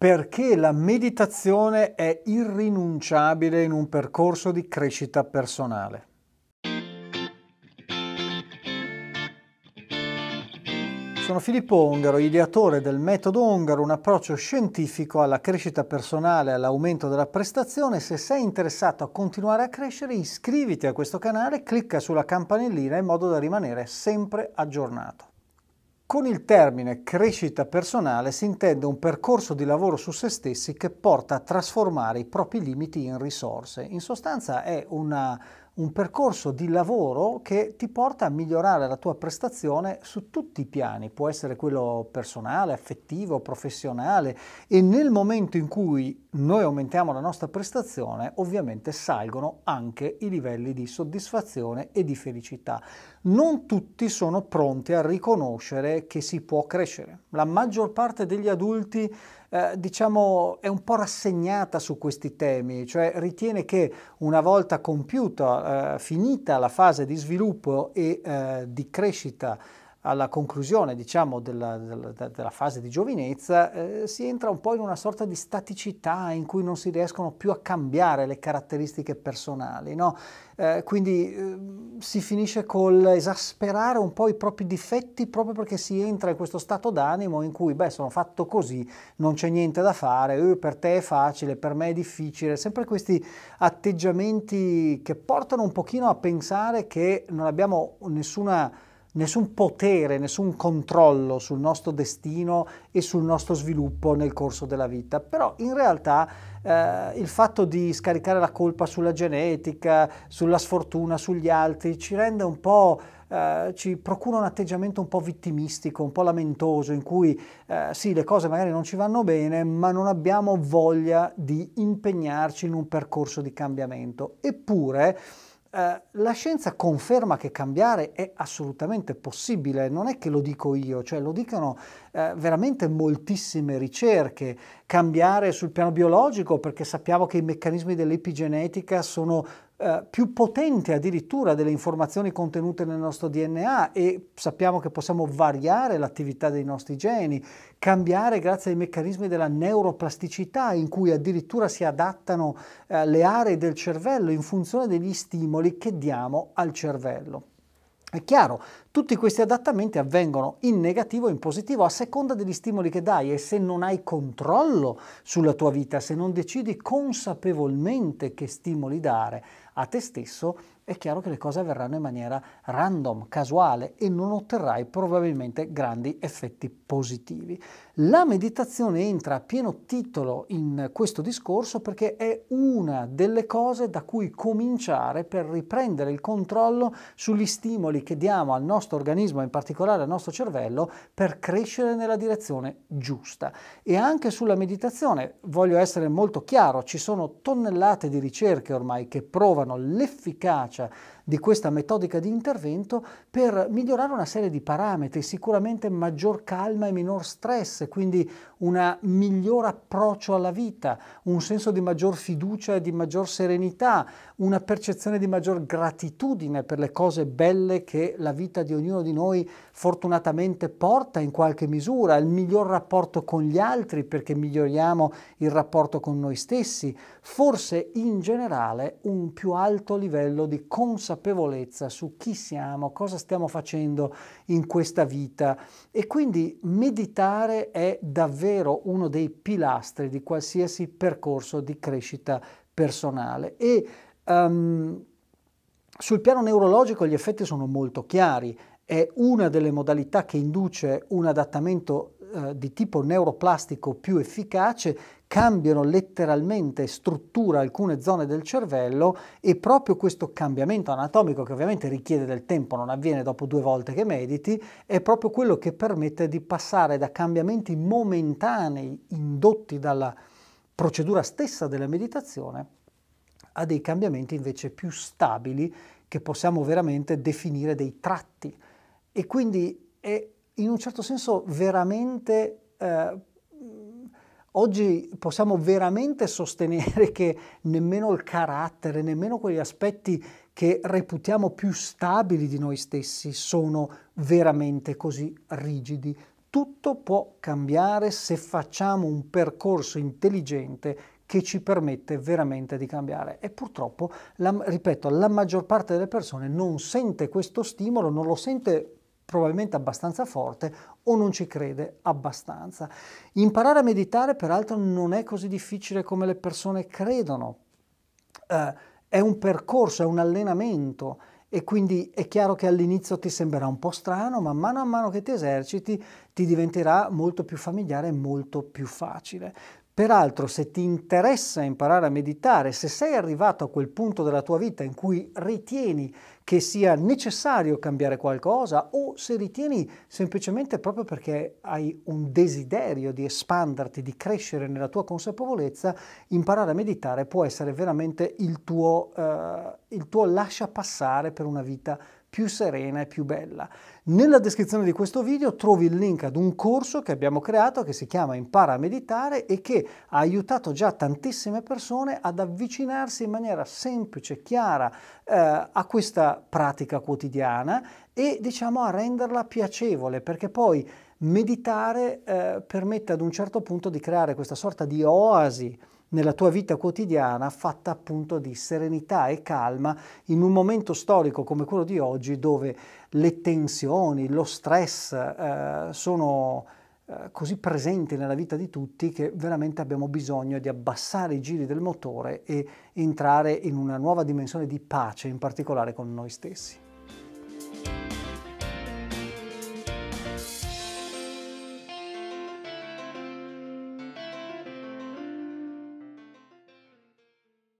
perché la meditazione è irrinunciabile in un percorso di crescita personale. Sono Filippo Ongaro, ideatore del metodo Ongaro, un approccio scientifico alla crescita personale e all'aumento della prestazione. Se sei interessato a continuare a crescere, iscriviti a questo canale, clicca sulla campanellina in modo da rimanere sempre aggiornato. Con il termine crescita personale si intende un percorso di lavoro su se stessi che porta a trasformare i propri limiti in risorse. In sostanza è una un percorso di lavoro che ti porta a migliorare la tua prestazione su tutti i piani, può essere quello personale, affettivo, professionale e nel momento in cui noi aumentiamo la nostra prestazione ovviamente salgono anche i livelli di soddisfazione e di felicità. Non tutti sono pronti a riconoscere che si può crescere. La maggior parte degli adulti eh, diciamo, è un po' rassegnata su questi temi, cioè ritiene che una volta compiuta, eh, finita la fase di sviluppo e eh, di crescita alla conclusione diciamo, della, della, della, fase di giovinezza eh, si entra un po' in una sorta di staticità in cui non si riescono più a cambiare le caratteristiche personali, no? eh, quindi eh, si finisce col esasperare un po' i propri difetti proprio perché si entra in questo stato d'animo in cui beh sono fatto così, non c'è niente da fare, eh, per te è facile, per me è difficile, sempre questi atteggiamenti che portano un pochino a pensare che non abbiamo nessuna nessun potere, nessun controllo sul nostro destino e sul nostro sviluppo nel corso della vita. Però in realtà eh, il fatto di scaricare la colpa sulla genetica, sulla sfortuna, sugli altri, ci rende un po'... Eh, ci procura un atteggiamento un po' vittimistico, un po' lamentoso, in cui eh, sì, le cose magari non ci vanno bene, ma non abbiamo voglia di impegnarci in un percorso di cambiamento. Eppure, eh, la scienza conferma che cambiare è assolutamente possibile, non è che lo dico io, cioè lo dicono eh, veramente moltissime ricerche. Cambiare sul piano biologico perché sappiamo che i meccanismi dell'epigenetica sono eh, più potente addirittura delle informazioni contenute nel nostro DNA e sappiamo che possiamo variare l'attività dei nostri geni, cambiare grazie ai meccanismi della neuroplasticità in cui addirittura si adattano eh, le aree del cervello in funzione degli stimoli che diamo al cervello. È chiaro, tutti questi adattamenti avvengono in negativo e in positivo a seconda degli stimoli che dai e se non hai controllo sulla tua vita, se non decidi consapevolmente che stimoli dare, a te stesso, è chiaro che le cose avverranno in maniera random, casuale e non otterrai probabilmente grandi effetti positivi. La meditazione entra a pieno titolo in questo discorso perché è una delle cose da cui cominciare per riprendere il controllo sugli stimoli che diamo al nostro organismo, in particolare al nostro cervello, per crescere nella direzione giusta. E anche sulla meditazione voglio essere molto chiaro, ci sono tonnellate di ricerche ormai che provano provano l'efficacia di questa metodica di intervento per migliorare una serie di parametri, sicuramente maggior calma e minor stress, quindi un miglior approccio alla vita, un senso di maggior fiducia e di maggior serenità, una percezione di maggior gratitudine per le cose belle che la vita di ognuno di noi fortunatamente porta in qualche misura, il miglior rapporto con gli altri perché miglioriamo il rapporto con noi stessi, forse in generale un più alto livello di consapevolezza consapevolezza su chi siamo, cosa stiamo facendo in questa vita e quindi meditare è davvero uno dei pilastri di qualsiasi percorso di crescita personale. E um, sul piano neurologico gli effetti sono molto chiari, è una delle modalità che induce un adattamento eh, di tipo neuroplastico più efficace cambiano letteralmente struttura alcune zone del cervello e proprio questo cambiamento anatomico che ovviamente richiede del tempo, non avviene dopo due volte che mediti, è proprio quello che permette di passare da cambiamenti momentanei indotti dalla procedura stessa della meditazione a dei cambiamenti invece più stabili che possiamo veramente definire dei tratti. E quindi è in un certo senso veramente... Eh, Oggi possiamo veramente sostenere che nemmeno il carattere, nemmeno quegli aspetti che reputiamo più stabili di noi stessi sono veramente così rigidi. Tutto può cambiare se facciamo un percorso intelligente che ci permette veramente di cambiare. E purtroppo, la, ripeto, la maggior parte delle persone non sente questo stimolo, non lo sente probabilmente abbastanza forte o non ci crede abbastanza. Imparare a meditare peraltro non è così difficile come le persone credono. Eh, è un percorso, è un allenamento e quindi è chiaro che all'inizio ti sembrerà un po' strano, ma mano a mano che ti eserciti ti diventerà molto più familiare e molto più facile. Peraltro, se ti interessa imparare a meditare, se sei arrivato a quel punto della tua vita in cui ritieni che sia necessario cambiare qualcosa o se ritieni semplicemente proprio perché hai un desiderio di espanderti, di crescere nella tua consapevolezza, imparare a meditare può essere veramente il tuo, eh, il tuo lascia passare per una vita più serena e più bella. Nella descrizione di questo video trovi il link ad un corso che abbiamo creato che si chiama Impara a meditare e che ha aiutato già tantissime persone ad avvicinarsi in maniera semplice, e chiara eh, a questa pratica quotidiana e diciamo a renderla piacevole perché poi meditare eh, permette ad un certo punto di creare questa sorta di oasi nella tua vita quotidiana fatta appunto di serenità e calma in un momento storico come quello di oggi dove le tensioni, lo stress eh, sono eh, così presenti nella vita di tutti che veramente abbiamo bisogno di abbassare i giri del motore e entrare in una nuova dimensione di pace, in particolare con noi stessi.